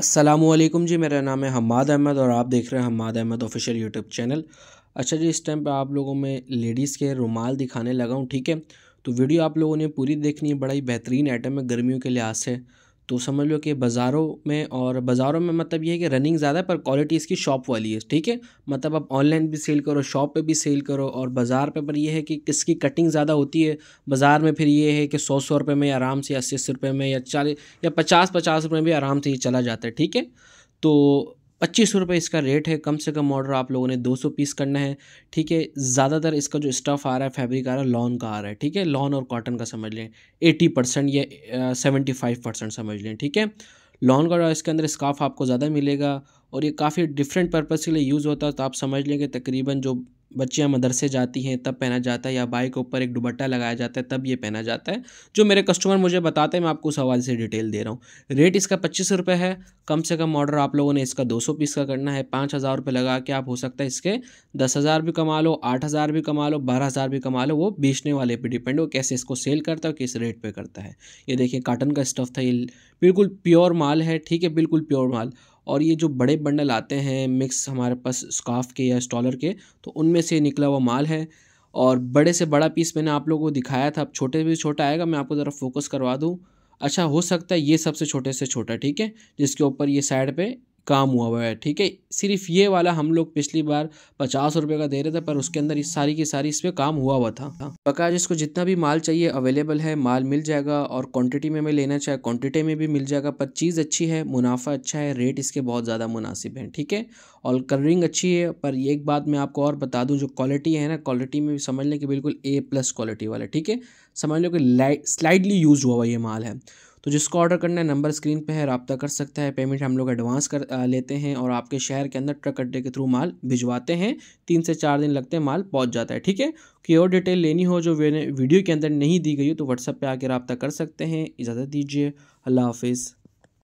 असलम जी मेरा नाम है हमाद अहमद और आप देख रहे हैं Hamad Ahmed official YouTube channel अच्छा जी इस टाइम पे आप लोगों में लेडीज़ के रुमाल दिखाने लगा हूँ ठीक है तो वीडियो आप लोगों ने पूरी देखनी है बड़ा ही बेहतरीन आइटम है गर्मियों के लिहाज से तो समझ लो कि बाज़ारों में और बाज़ारों में मतलब ये है कि रनिंग ज़्यादा है पर क्वालिटी इसकी शॉप वाली है ठीक है मतलब आप ऑनलाइन भी सेल करो शॉप पे भी सेल करो और बाज़ार पे पर ये है कि किसकी कटिंग ज़्यादा होती है बाज़ार में फिर ये है कि सौ सौ रुपये में आराम से अस्सी अस्सी रुपये में या चालीस या पचास पचास रुपये में भी आराम से ये चला जाता है ठीक है तो पच्चीस सौ रुपये इसका रेट है कम से कम ऑर्डर आप लोगों ने दो सौ पीस करना है ठीक है ज़्यादातर इसका जो स्टफ़ आ रहा है फैब्रिक आ रहा है लॉन का आ रहा है ठीक है लॉन और कॉटन का समझ लें एटी परसेंट या सेवेंटी फाइव परसेंट समझ लें ठीक है लॉन का इसके अंदर स्काफ आपको ज़्यादा मिलेगा और ये काफ़ी डिफरेंट पर्पज़ के लिए यूज़ होता है तो आप समझ लें कि तकरीबन जो बच्चियाँ मदरसे जाती हैं तब पहना जाता है या बाइक के ऊपर एक दुबट्टा लगाया जाता है तब ये पहना जाता है जो मेरे कस्टमर मुझे बताते हैं मैं आपको उस हवाले से डिटेल दे रहा हूँ रेट इसका पच्चीस रुपये है कम से कम ऑर्डर आप लोगों ने इसका दो सौ पीस का करना है पाँच हज़ार रुपये लगा के आप हो सकता है इसके दस हज़ार भी कमा लो आठ हज़ार भी कमा लो बारह हज़ार भी कमा लो वो बेचने वाले पर डिपेंड हो कैसे इसको सेल करता है किस रेट पर करता है ये देखिए काटन का स्टफ़ था ये बिल्कुल प्योर माल है ठीक है बिल्कुल प्योर माल और ये जो बड़े बंडल आते हैं मिक्स हमारे पास स्काफ के या स्टॉलर के तो उनमें से निकला हुआ माल है और बड़े से बड़ा पीस मैंने आप लोगों को दिखाया था अब छोटे भी छोटा आएगा मैं आपको ज़रा फोकस करवा दूँ अच्छा हो सकता है ये सबसे छोटे से छोटा ठीक है जिसके ऊपर ये साइड पे काम हुआ हुआ है ठीक है सिर्फ ये वाला हम लोग पिछली बार पचास रुपये का दे रहे थे पर उसके अंदर इस सारी की सारी इस पर काम हुआ हुआ था बकाया जिसको जितना भी माल चाहिए अवेलेबल है माल मिल जाएगा और क्वांटिटी में मैं लेना चाहे क्वांटिटी में भी मिल जाएगा पर चीज़ अच्छी है मुनाफा अच्छा है रेट इसके बहुत ज़्यादा मुनासिब हैं ठीक है और कलरिंग अच्छी है पर एक बात मैं आपको और बता दूँ जो क्वालिटी है ना क्वालिटी में समझ लें कि बिल्कुल ए प्लस क्वालिटी वाला ठीक है समझ लो कि स्लाइडली यूज हुआ हुआ ये माल है तो जिसको ऑर्डर करना है नंबर स्क्रीन पे है रबता कर सकता है पेमेंट हम लोग एडवांस कर लेते हैं और आपके शहर के अंदर ट्रक अड्डे के थ्रू माल भिजवाते हैं तीन से चार दिन लगते हैं माल पहुँच जाता है ठीक है कोई और डिटेल लेनी हो जो वीडियो के अंदर नहीं दी गई हो तो व्हाट्सअप पर आकर रबता कर सकते हैं इजाज़त दीजिए अल्लाह हाफिज़